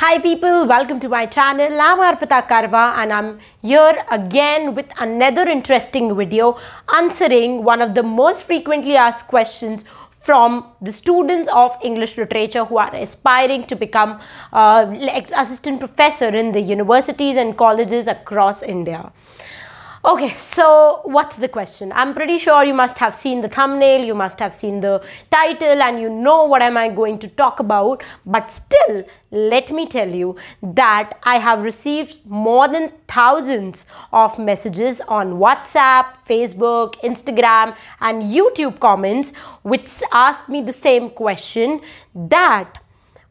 Hi people, welcome to my channel. I'm Arpita Karwa and I'm here again with another interesting video answering one of the most frequently asked questions from the students of English literature who are aspiring to become uh, assistant professor in the universities and colleges across India. Okay, so what's the question? I'm pretty sure you must have seen the thumbnail, you must have seen the title and you know what am I going to talk about. But still, let me tell you that I have received more than thousands of messages on WhatsApp, Facebook, Instagram and YouTube comments which ask me the same question that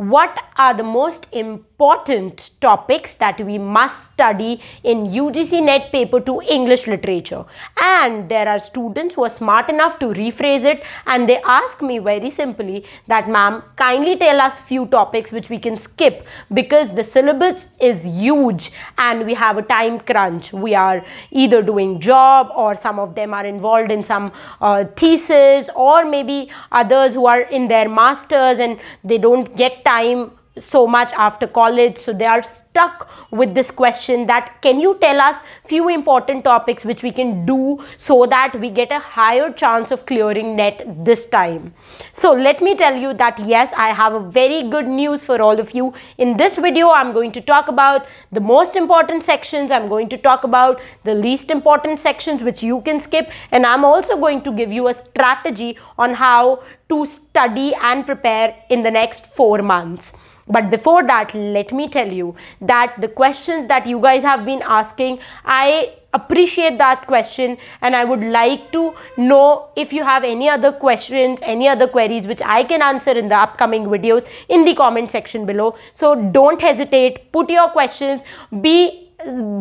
what are the most important topics that we must study in UGC NET paper to English literature and there are students who are smart enough to rephrase it and they ask me very simply that ma'am kindly tell us few topics which we can skip because the syllabus is huge and we have a time crunch we are either doing job or some of them are involved in some uh, thesis or maybe others who are in their masters and they don't get time time so much after college so they are stuck with this question that can you tell us few important topics which we can do so that we get a higher chance of clearing net this time so let me tell you that yes i have a very good news for all of you in this video i'm going to talk about the most important sections i'm going to talk about the least important sections which you can skip and i'm also going to give you a strategy on how to study and prepare in the next four months. But before that, let me tell you that the questions that you guys have been asking, I appreciate that question and I would like to know if you have any other questions, any other queries which I can answer in the upcoming videos in the comment section below. So don't hesitate, put your questions, be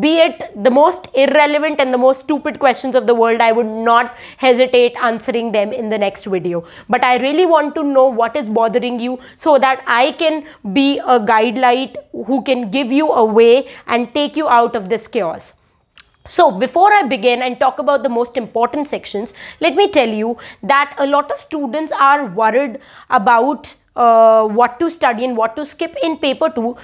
be it the most irrelevant and the most stupid questions of the world, I would not hesitate answering them in the next video. But I really want to know what is bothering you so that I can be a guidelight who can give you a way and take you out of this chaos. So before I begin and talk about the most important sections, let me tell you that a lot of students are worried about uh, what to study and what to skip in paper 2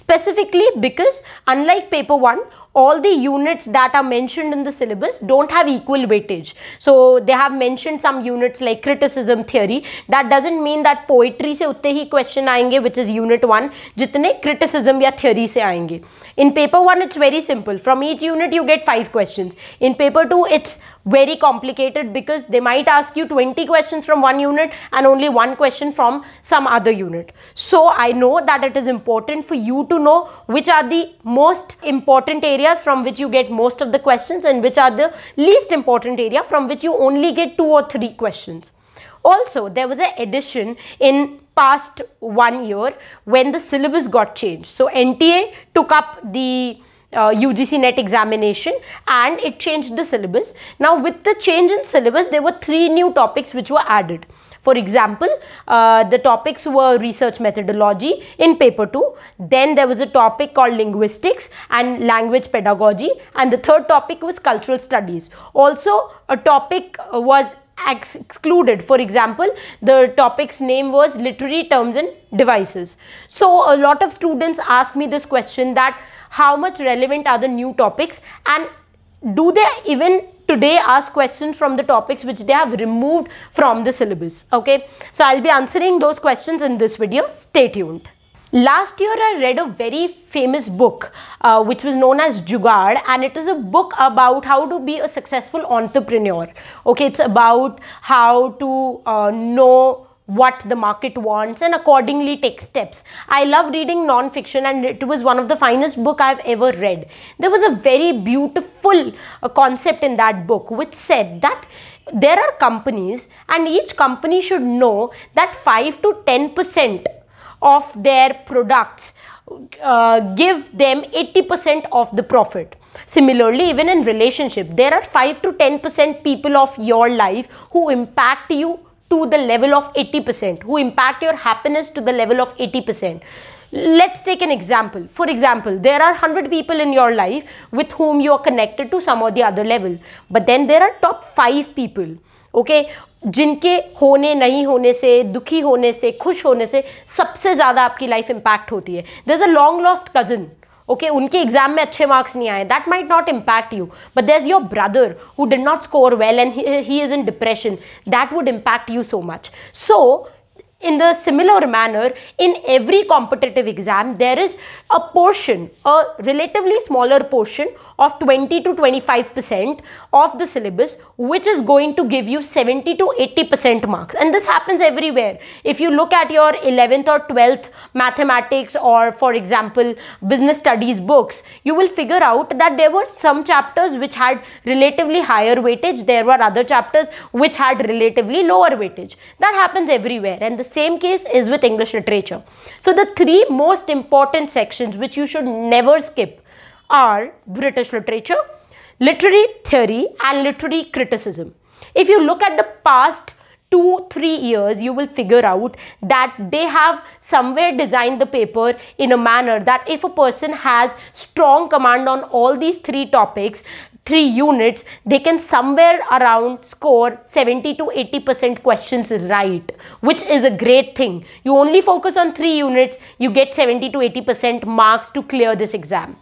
specifically because unlike paper 1 all the units that are mentioned in the syllabus don't have equal weightage. So they have mentioned some units like criticism theory. That doesn't mean that poetry se utte hi question aayenge which is unit 1 jitne criticism ya theory se aayenge In paper 1 it's very simple. From each unit you get five questions. In paper 2 it's very complicated because they might ask you 20 questions from one unit and only one question from some other unit. So I know that it is important for you to know which are the most important areas from which you get most of the questions and which are the least important area from which you only get two or three questions. Also, there was an addition in past one year when the syllabus got changed. So NTA took up the uh, UGC NET examination and it changed the syllabus. Now with the change in syllabus, there were three new topics which were added. For example, uh, the topics were research methodology in paper 2. Then there was a topic called linguistics and language pedagogy. And the third topic was cultural studies. Also, a topic was ex excluded. For example, the topic's name was literary terms and devices. So, a lot of students ask me this question that how much relevant are the new topics and do they even today ask questions from the topics which they have removed from the syllabus okay so i'll be answering those questions in this video stay tuned Last year, I read a very famous book uh, which was known as Jugaad, and it is a book about how to be a successful entrepreneur. Okay, it's about how to uh, know what the market wants and accordingly take steps. I love reading non-fiction and it was one of the finest book I've ever read. There was a very beautiful uh, concept in that book which said that there are companies and each company should know that 5 to 10% of their products uh, give them 80% of the profit. Similarly, even in relationship, there are 5 to 10% people of your life who impact you to the level of 80%, who impact your happiness to the level of 80%. Let's take an example. For example, there are 100 people in your life with whom you are connected to some or the other level. But then there are top 5 people, okay, जिनके होने नहीं होने से दुखी होने से खुश होने से सबसे ज़्यादा आपकी लाइफ impact होती है there is a long lost cousin okay okay, उनके एग्जाम में अच्छे मार्क्स नहीं आए that might not impact you but there is your brother who did not score well and he is in depression that would impact you so much so in the similar manner, in every competitive exam, there is a portion, a relatively smaller portion of 20 to 25% of the syllabus, which is going to give you 70 to 80% marks. And this happens everywhere. If you look at your 11th or 12th mathematics or, for example, business studies books, you will figure out that there were some chapters which had relatively higher weightage. There were other chapters which had relatively lower weightage. That happens everywhere. And the same case is with English literature. So the three most important sections which you should never skip are British literature, literary theory and literary criticism. If you look at the past two, three years, you will figure out that they have somewhere designed the paper in a manner that if a person has strong command on all these three topics, three units, they can somewhere around score 70 to 80% questions right, which is a great thing. You only focus on three units, you get 70 to 80% marks to clear this exam.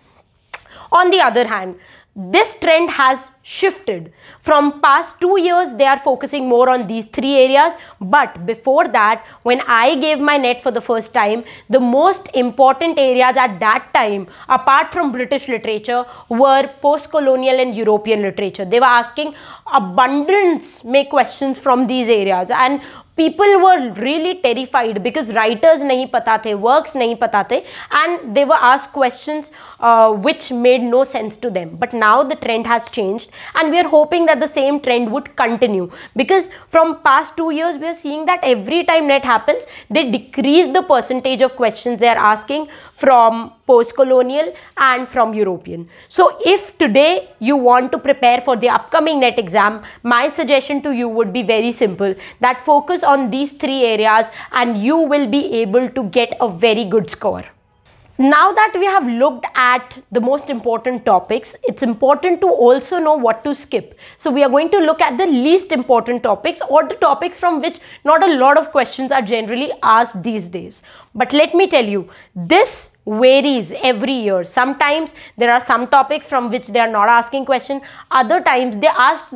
On the other hand, this trend has shifted from past two years they are focusing more on these three areas but before that when i gave my net for the first time the most important areas at that time apart from british literature were post-colonial and european literature they were asking abundance make questions from these areas and people were really terrified because writers nahi pata works nahi pata and they were asked questions uh, which made no sense to them but now the trend has changed and we are hoping that the same trend would continue because from past 2 years we are seeing that every time net happens they decrease the percentage of questions they are asking from post-colonial and from European. So if today you want to prepare for the upcoming NET exam, my suggestion to you would be very simple that focus focus on these three areas and you will be able to get a very good score. Now that we have looked at the most important topics, it's important to also know what to skip. So we are going to look at the least important topics or the topics from which not a lot of questions are generally asked these days. But let me tell you, this varies every year. Sometimes there are some topics from which they are not asking question. Other times they ask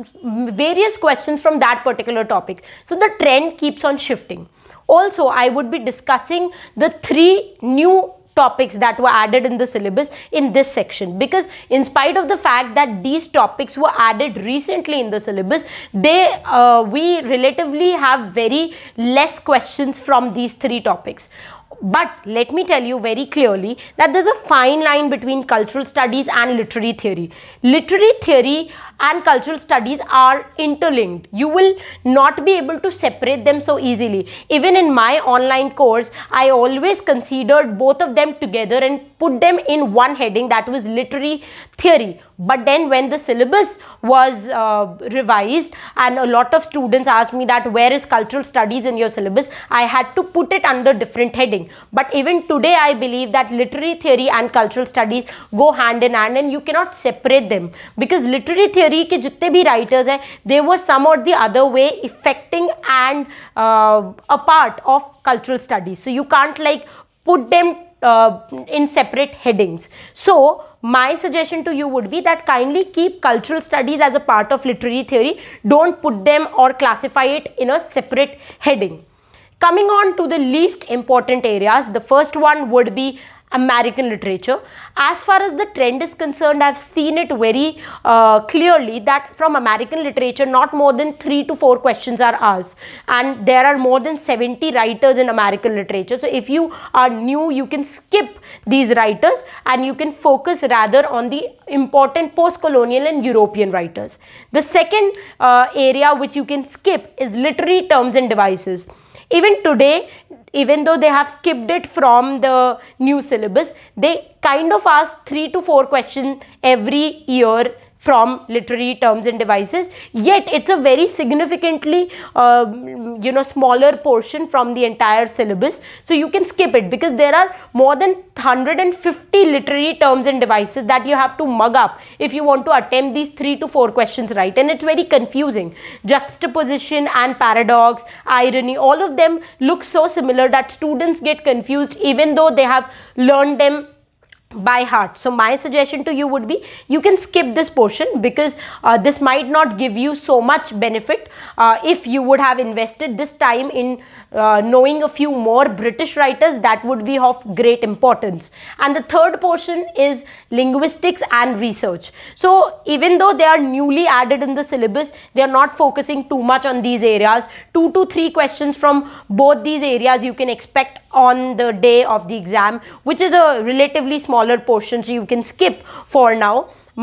various questions from that particular topic. So the trend keeps on shifting. Also, I would be discussing the three new topics that were added in the syllabus in this section because in spite of the fact that these topics were added recently in the syllabus they uh, we relatively have very less questions from these three topics but let me tell you very clearly that there's a fine line between cultural studies and literary theory. Literary theory and cultural studies are interlinked. You will not be able to separate them so easily. Even in my online course, I always considered both of them together and put them in one heading that was literary theory. But then when the syllabus was uh, revised and a lot of students asked me that where is cultural studies in your syllabus, I had to put it under different heading. But even today, I believe that literary theory and cultural studies go hand in hand and you cannot separate them because literary theory theory के जितने भी writers हैं they were some और the other way affecting and a part of cultural studies so you can't like put them uh, in separate headings. So, my suggestion to you would be that kindly keep cultural studies as a part of literary theory. Don't put them or classify it in a separate heading. Coming on to the least important areas, the first one would be American literature. As far as the trend is concerned, I've seen it very uh, clearly that from American literature, not more than three to four questions are asked. And there are more than 70 writers in American literature. So if you are new, you can skip these writers and you can focus rather on the important post-colonial and European writers. The second uh, area which you can skip is literary terms and devices. Even today, even though they have skipped it from the new syllabus, they kind of ask three to four questions every year from literary terms and devices yet it's a very significantly uh, you know smaller portion from the entire syllabus so you can skip it because there are more than 150 literary terms and devices that you have to mug up if you want to attempt these three to four questions right and it's very confusing juxtaposition and paradox irony all of them look so similar that students get confused even though they have learned them by heart so my suggestion to you would be you can skip this portion because uh, this might not give you so much benefit uh, if you would have invested this time in uh, knowing a few more british writers that would be of great importance and the third portion is linguistics and research so even though they are newly added in the syllabus they are not focusing too much on these areas two to three questions from both these areas you can expect on the day of the exam, which is a relatively smaller portion, so you can skip for now.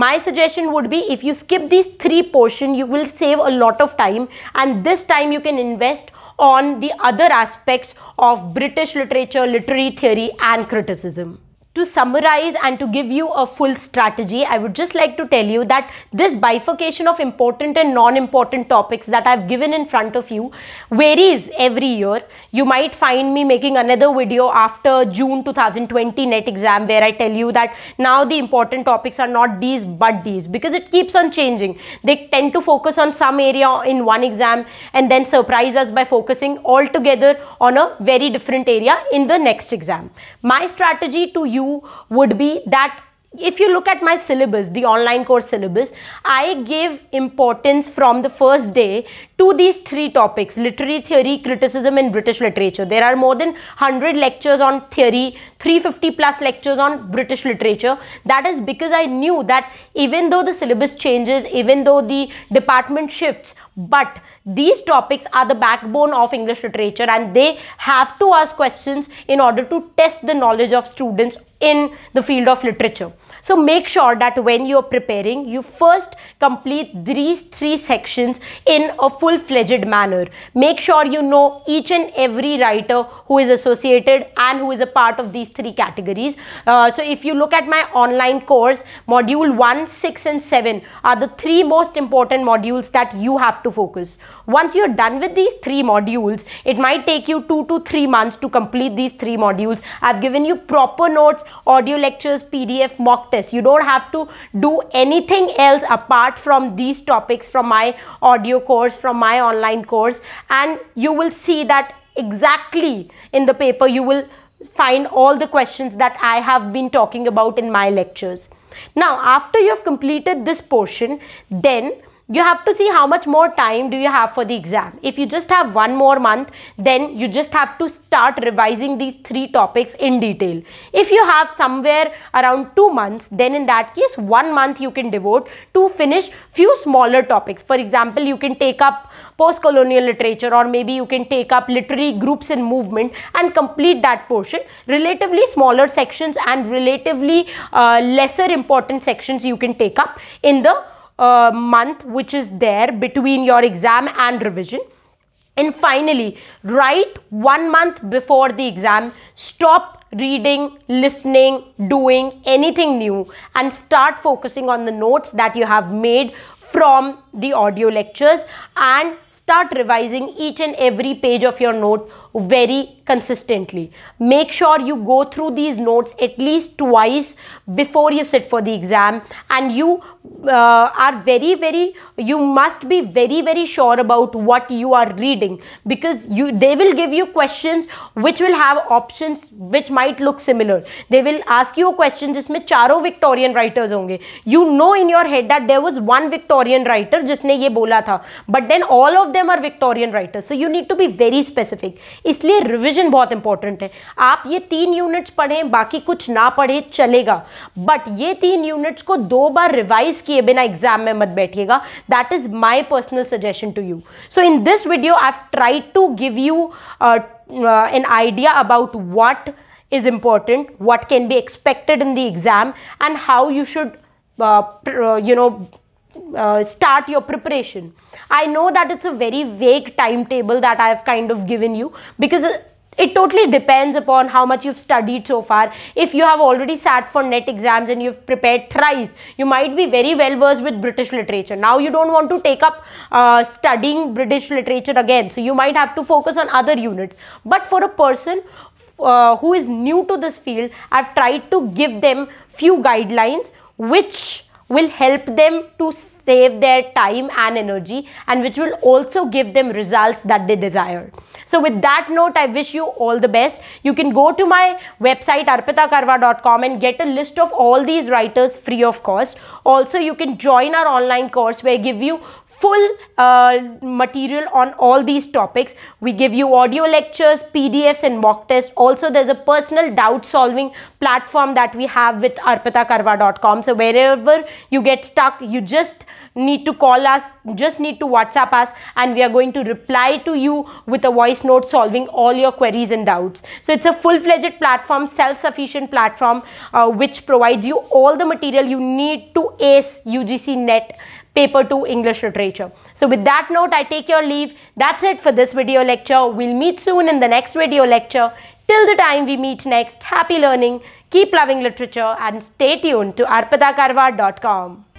My suggestion would be if you skip these three portions, you will save a lot of time and this time you can invest on the other aspects of British literature, literary theory and criticism to summarize and to give you a full strategy, I would just like to tell you that this bifurcation of important and non-important topics that I've given in front of you varies every year. You might find me making another video after June 2020 NET exam where I tell you that now the important topics are not these but these because it keeps on changing. They tend to focus on some area in one exam and then surprise us by focusing altogether on a very different area in the next exam. My strategy to you you would be that if you look at my syllabus, the online course syllabus, I give importance from the first day to these three topics, literary theory, criticism and British literature. There are more than 100 lectures on theory, 350 plus lectures on British literature. That is because I knew that even though the syllabus changes, even though the department shifts, but these topics are the backbone of English literature and they have to ask questions in order to test the knowledge of students in the field of literature. So make sure that when you're preparing, you first complete these three sections in a full-fledged manner. Make sure you know each and every writer who is associated and who is a part of these three categories. Uh, so if you look at my online course, module 1, 6 and 7 are the three most important modules that you have to focus. Once you're done with these three modules, it might take you two to three months to complete these three modules. I've given you proper notes audio lectures, PDF, mock tests. You don't have to do anything else apart from these topics from my audio course, from my online course. And you will see that exactly in the paper, you will find all the questions that I have been talking about in my lectures. Now, after you have completed this portion, then you have to see how much more time do you have for the exam. If you just have one more month, then you just have to start revising these three topics in detail. If you have somewhere around two months, then in that case, one month you can devote to finish few smaller topics. For example, you can take up post-colonial literature or maybe you can take up literary groups and movement and complete that portion. Relatively smaller sections and relatively uh, lesser important sections you can take up in the uh, month which is there between your exam and revision. And finally, write one month before the exam, stop reading, listening, doing anything new and start focusing on the notes that you have made from the audio lectures and start revising each and every page of your note very consistently. Make sure you go through these notes at least twice before you sit for the exam and you uh, are very very you must be very very sure about what you are reading because you they will give you questions which will have options which might look similar they will ask you a question जिसमें चारों Victorian writers होंगे You know in your head that there was one Victorian writer जिसने ये बोला था But then all of them are Victorian writers. So you need to be very specific. इसलिए revision बहुत important है आप ये तीन यूनिट्स पढ़ें बाकी कुछ ना पढ़े चलेगा बट ये तीन यूनिट्स को दो बार रिवाइज किए बिना एग्जाम में मत बैठिएगा that is my personal suggestion to you so in this video I try to give you an idea about what is important what can be expected in the exam and how you should you know uh, start your preparation. I know that it's a very vague timetable that I've kind of given you because it totally depends upon how much you've studied so far. If you have already sat for net exams and you've prepared thrice, you might be very well versed with British literature. Now you don't want to take up uh, studying British literature again. So you might have to focus on other units. But for a person uh, who is new to this field, I've tried to give them few guidelines which will help them to save their time and energy and which will also give them results that they desire. So with that note, I wish you all the best. You can go to my website arpitakarva.com and get a list of all these writers free of cost. Also, you can join our online course where I give you full uh, material on all these topics. We give you audio lectures, PDFs and mock tests. Also, there's a personal doubt solving platform that we have with arpitakarva.com. So wherever you get stuck, you just need to call us, just need to WhatsApp us and we are going to reply to you with a voice note solving all your queries and doubts. So it's a full-fledged platform, self-sufficient platform uh, which provides you all the material you need to ace UGC NET paper 2 English literature. So with that note, I take your leave. That's it for this video lecture. We'll meet soon in the next video lecture. Till the time we meet next, happy learning, keep loving literature and stay tuned to arpitakarwa.com.